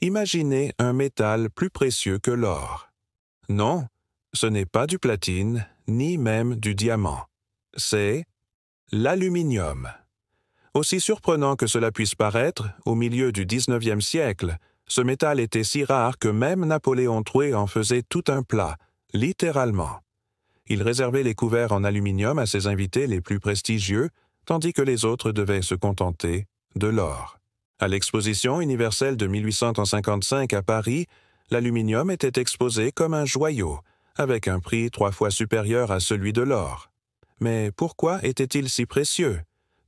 Imaginez un métal plus précieux que l'or. Non, ce n'est pas du platine, ni même du diamant. C'est l'aluminium. Aussi surprenant que cela puisse paraître, au milieu du XIXe siècle, ce métal était si rare que même Napoléon Troué en faisait tout un plat, littéralement. Il réservait les couverts en aluminium à ses invités les plus prestigieux, tandis que les autres devaient se contenter de l'or. À l'exposition universelle de 1855 à Paris, l'aluminium était exposé comme un joyau, avec un prix trois fois supérieur à celui de l'or. Mais pourquoi était-il si précieux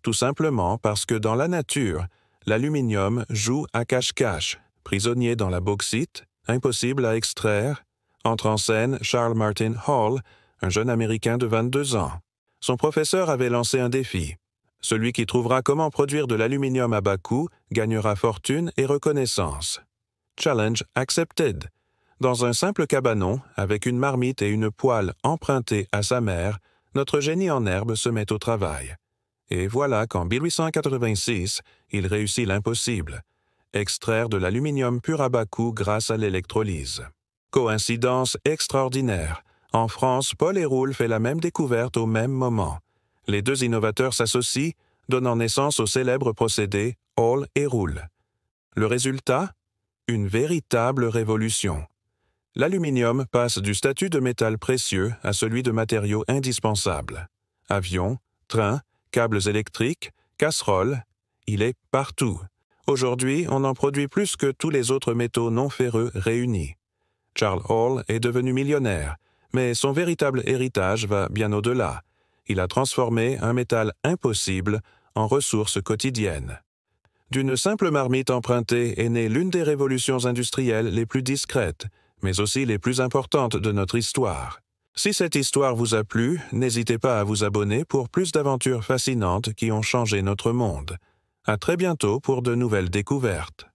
Tout simplement parce que dans la nature, l'aluminium joue à cache-cache, prisonnier dans la bauxite, impossible à extraire, entre en scène Charles Martin Hall, un jeune Américain de 22 ans. Son professeur avait lancé un défi. Celui qui trouvera comment produire de l'aluminium à bas coût gagnera fortune et reconnaissance. Challenge accepted. Dans un simple cabanon, avec une marmite et une poêle empruntées à sa mère, notre génie en herbe se met au travail. Et voilà qu'en 1886, il réussit l'impossible extraire de l'aluminium pur à bas coût grâce à l'électrolyse. Coïncidence extraordinaire. En France, Paul Héroul fait la même découverte au même moment les deux innovateurs s'associent, donnant naissance au célèbre procédé Hall et Roule. Le résultat Une véritable révolution. L'aluminium passe du statut de métal précieux à celui de matériau indispensable. Avions, trains, câbles électriques, casseroles, il est partout. Aujourd'hui, on en produit plus que tous les autres métaux non ferreux réunis. Charles Hall est devenu millionnaire, mais son véritable héritage va bien au-delà il a transformé un métal impossible en ressource quotidienne. D'une simple marmite empruntée est née l'une des révolutions industrielles les plus discrètes, mais aussi les plus importantes de notre histoire. Si cette histoire vous a plu, n'hésitez pas à vous abonner pour plus d'aventures fascinantes qui ont changé notre monde. À très bientôt pour de nouvelles découvertes.